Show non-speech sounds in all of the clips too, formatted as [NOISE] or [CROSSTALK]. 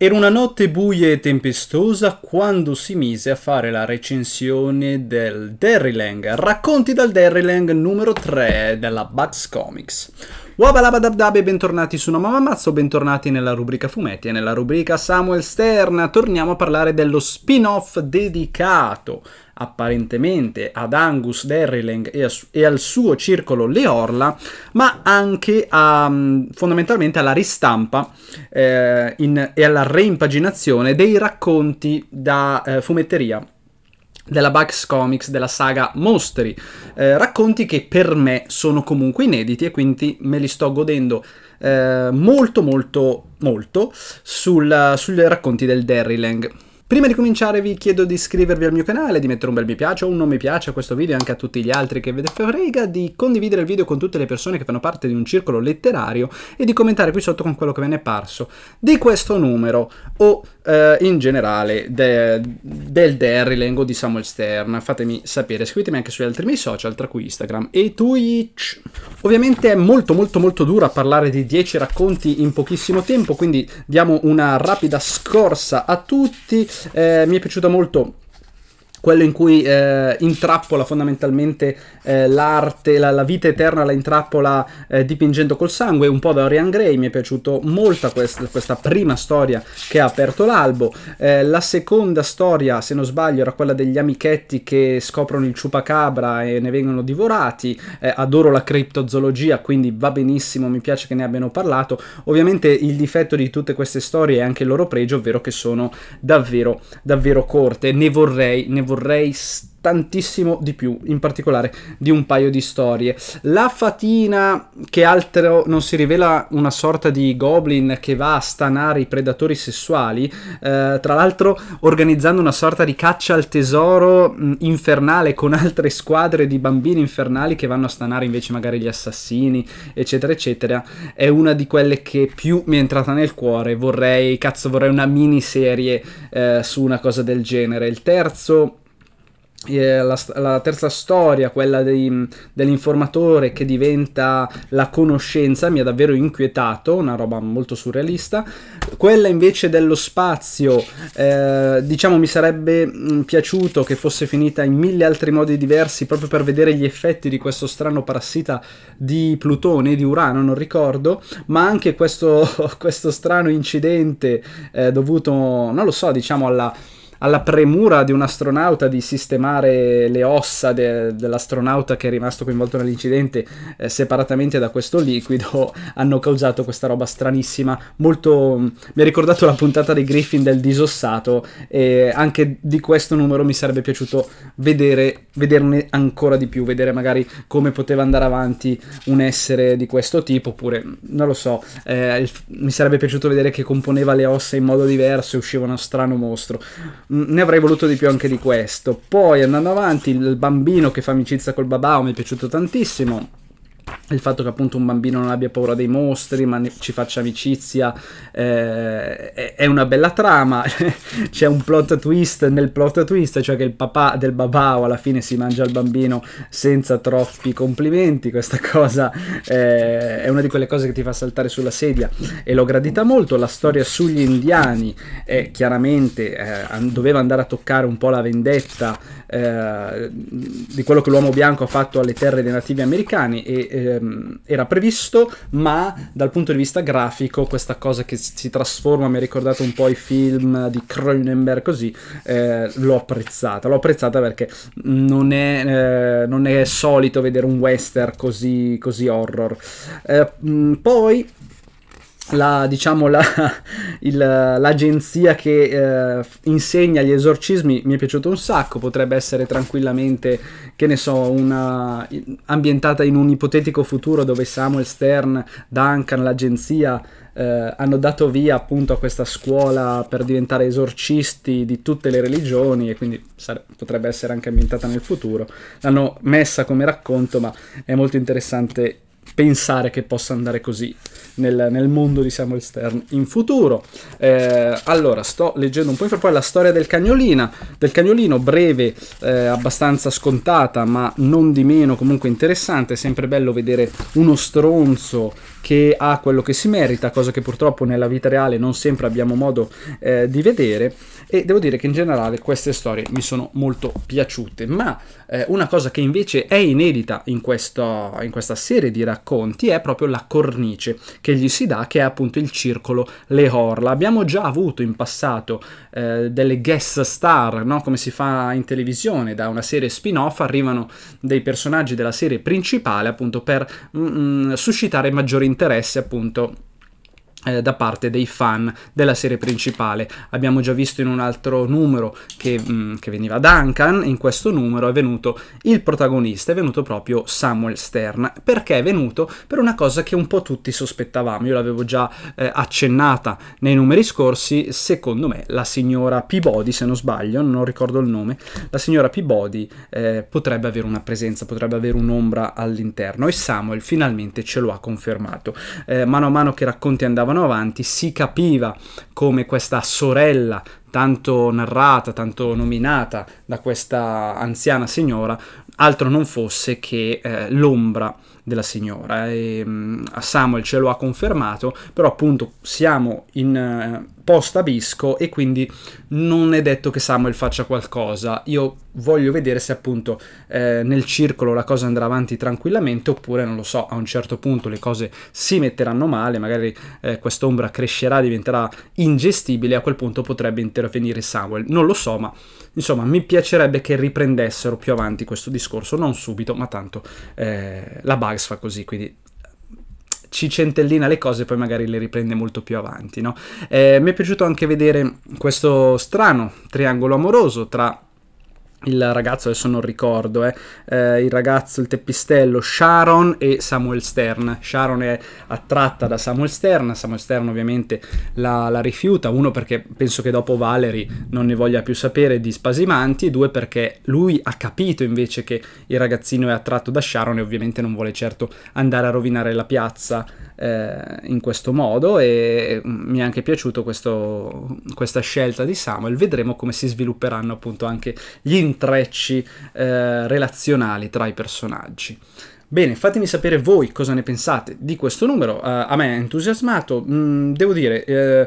Era una notte buia e tempestosa quando si mise a fare la recensione del Derrylang, racconti dal Derrylang numero 3 della Bugs Comics. Wabalabadabdab e bentornati su Noma Mamazzo, bentornati nella rubrica fumetti e nella rubrica Samuel Stern. Torniamo a parlare dello spin-off dedicato apparentemente ad Angus Derriling e, e, al suo circolo Le Orla, ma anche a, mm, fondamentalmente alla ristampa eh, in, e alla reimpaginazione dei racconti da eh, fumetteria della Bugs Comics della saga Mostri, eh, racconti che per me sono comunque inediti e quindi me li sto godendo eh, molto molto molto sul, sui racconti del Derrylang. Prima di cominciare vi chiedo di iscrivervi al mio canale, di mettere un bel mi piace o un non mi piace a questo video e anche a tutti gli altri che ve ne frega, di condividere il video con tutte le persone che fanno parte di un circolo letterario e di commentare qui sotto con quello che ve ne è parso di questo numero o eh, in generale de, del Derrylang o di Samuel Stern. Fatemi sapere, scrivetemi anche sugli altri miei social, tra cui Instagram e Twitch. Ovviamente è molto molto molto dura parlare di 10 racconti in pochissimo tempo, quindi diamo una rapida scorsa a tutti. Eh, mi è piaciuta molto quello in cui eh, intrappola fondamentalmente eh, l'arte, la, la, vita eterna la intrappola eh, dipingendo col sangue, un po' da Orian Gray, mi è piaciuta molto questa, questa, prima storia che ha aperto l'albo, eh, la seconda storia se non sbaglio era quella degli amichetti che scoprono il ciupacabra e ne vengono divorati, eh, adoro la criptozoologia quindi va benissimo, mi piace che ne abbiano parlato, ovviamente il difetto di tutte queste storie è anche il loro pregio, ovvero che sono davvero davvero corte, ne vorrei, ne vorrei do Reis tantissimo di più, in particolare di un paio di storie. La fatina, che altro non si rivela una sorta di goblin che va a stanare i predatori sessuali, eh, tra l'altro organizzando una sorta di caccia al tesoro mh, infernale con altre squadre di bambini infernali che vanno a stanare invece magari gli assassini, eccetera, eccetera, è una di quelle che più mi è entrata nel cuore. Vorrei, cazzo, vorrei una miniserie eh, su una cosa del genere. Il terzo eh, la, la, terza storia, quella dei, dell'informatore che diventa la conoscenza, mi ha davvero inquietato, una roba molto surrealista. Quella invece dello spazio, eh, diciamo, mi sarebbe mm, piaciuto che fosse finita in mille altri modi diversi, proprio per vedere gli effetti di questo strano parassita di Plutone, di Urano, non ricordo, ma anche questo, [LAUGHS] questo strano incidente eh, dovuto, non lo so, diciamo alla alla premura di un astronauta di sistemare le ossa de dell'astronauta che è rimasto coinvolto nell'incidente eh, separatamente da questo liquido [LAUGHS] hanno causato questa roba stranissima molto mm, mi ha ricordato la puntata di Griffin del disossato e anche di questo numero mi sarebbe piaciuto vedere vederne ancora di più vedere magari come poteva andare avanti un essere di questo tipo oppure mm, non lo so eh, mi sarebbe piaciuto vedere che componeva le ossa in modo diverso e usciva uno strano mostro ne avrei voluto di più anche di questo. Poi andando avanti, il bambino che fa amicizia col babà mi è piaciuto tantissimo il fatto che appunto un bambino non abbia paura dei mostri, ma ci faccia amicizia, eh, è una bella trama. [LAUGHS] C'è un plot twist nel plot twist, cioè che il papà del babau alla fine si mangia il bambino senza troppi complimenti. Questa [LAUGHS] cosa eh, è una di quelle cose che ti fa saltare sulla sedia e l'ho gradita molto. La storia sugli indiani è eh, chiaramente eh, doveva andare a toccare un po' la vendetta eh, di quello che l'uomo bianco ha fatto alle terre dei nativi americani e ehm, era previsto, ma dal punto di vista grafico questa cosa che si trasforma, mi ha ricordato un po' i film di Cronenberg così, eh, l'ho apprezzata, l'ho apprezzata perché non è, eh, non è solito vedere un western così, così horror. Eh, poi la, diciamo, la, [LAUGHS] il, l'agenzia che eh, insegna gli esorcismi mi è piaciuto un sacco, potrebbe essere tranquillamente, che ne so, una, ambientata in un ipotetico futuro dove Samuel Stern, Duncan, l'agenzia eh, hanno dato via appunto a questa scuola per diventare esorcisti di tutte le religioni e quindi sare- potrebbe essere anche ambientata nel futuro. L'hanno messa come racconto, ma è molto interessante pensare che possa andare così nel, nel mondo di Samuel Stern in futuro. Eh, allora, sto leggendo un po' infra, poi la storia del cagnolina, del cagnolino, breve, eh, abbastanza scontata, ma non di meno comunque interessante, è sempre bello vedere uno stronzo che ha quello che si merita, cosa che purtroppo nella vita reale non sempre abbiamo modo eh, di vedere e devo dire che in generale queste storie mi sono molto piaciute, ma eh, una cosa che invece è inedita in, questo, in questa serie di racconti è proprio la cornice che gli si dà, che è appunto il circolo Le Horla. Abbiamo già avuto in passato eh, delle guest star, no? come si fa in televisione, da una serie spin-off arrivano dei personaggi della serie principale appunto per mm, mm suscitare maggiori interesse appunto eh, da parte dei fan della serie principale. Abbiamo già visto in un altro numero che, mh, mm, che veniva Duncan, in questo numero è venuto il protagonista, è venuto proprio Samuel Stern. Perché è venuto? Per una cosa che un po' tutti sospettavamo, io l'avevo già eh, accennata nei numeri scorsi, secondo me la signora Peabody, se non sbaglio, non ricordo il nome, la signora Peabody eh, potrebbe avere una presenza, potrebbe avere un'ombra all'interno e Samuel finalmente ce lo ha confermato. Eh, mano a mano che i racconti andavano andavano avanti si capiva come questa sorella tanto narrata, tanto nominata da questa anziana signora, altro non fosse che eh, l'ombra della signora. E, mm, a Samuel ce lo ha confermato, però appunto siamo in eh, post abisco e quindi non è detto che Samuel faccia qualcosa. Io voglio vedere se appunto eh, nel circolo la cosa andrà avanti tranquillamente oppure non lo so, a un certo punto le cose si metteranno male, magari eh, quest'ombra crescerà, diventerà ingestibile, a quel punto potrebbe intervenire Samuel. Non lo so, ma Insomma, mi piacerebbe che riprendessero più avanti questo discorso, non subito, ma tanto eh, la Bugs fa così, quindi ci centellina le cose e poi magari le riprende molto più avanti, no? eh, mi è piaciuto anche vedere questo strano triangolo amoroso tra il ragazzo, adesso non ricordo, eh, eh, il ragazzo, il teppistello, Sharon e Samuel Stern. Sharon è attratta da Samuel Stern, Samuel Stern ovviamente la, la, rifiuta, uno perché penso che dopo Valerie non ne voglia più sapere di spasimanti, due perché lui ha capito invece che il ragazzino è attratto da Sharon e ovviamente non vuole certo andare a rovinare la piazza eh, in questo modo e mm, mi è anche piaciuto questo, questa scelta di Samuel. Vedremo come si svilupperanno appunto anche gli intrecci eh, relazionali tra i personaggi. Bene, fatemi sapere voi cosa ne pensate di questo numero, uh, a me è entusiasmato, mm, devo dire... Eh,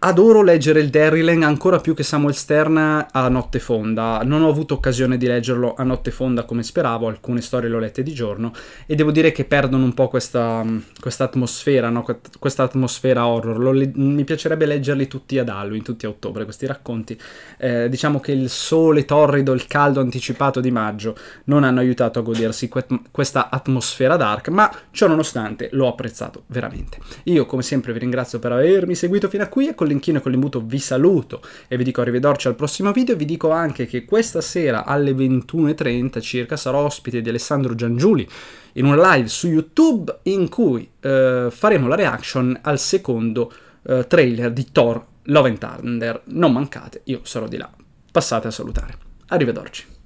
Adoro leggere il Derrylang ancora più che Samuel Stern a notte fonda. Non ho avuto occasione di leggerlo a notte fonda come speravo, alcune storie le ho lette di giorno e devo dire che perdono un po' questa, mm, questa atmosfera, no? questa atmosfera horror. Lo, mi piacerebbe leggerli tutti ad Halloween, tutti a ottobre, questi racconti. Eh, diciamo che il sole torrido, il caldo anticipato di maggio non hanno aiutato a godersi que questa atmosfera dark, ma ciò nonostante l'ho apprezzato veramente. Io come sempre vi ringrazio per avermi seguito fino a qui e con l'inchino e con l'imbuto vi saluto e vi dico arrivederci al prossimo video e vi dico anche che questa sera alle 21.30 circa sarò ospite di Alessandro Giangiuli in una live su YouTube in cui eh, faremo la reaction al secondo eh, trailer di Thor Love and Thunder. Non mancate, io sarò di là. Passate a salutare. Arrivederci.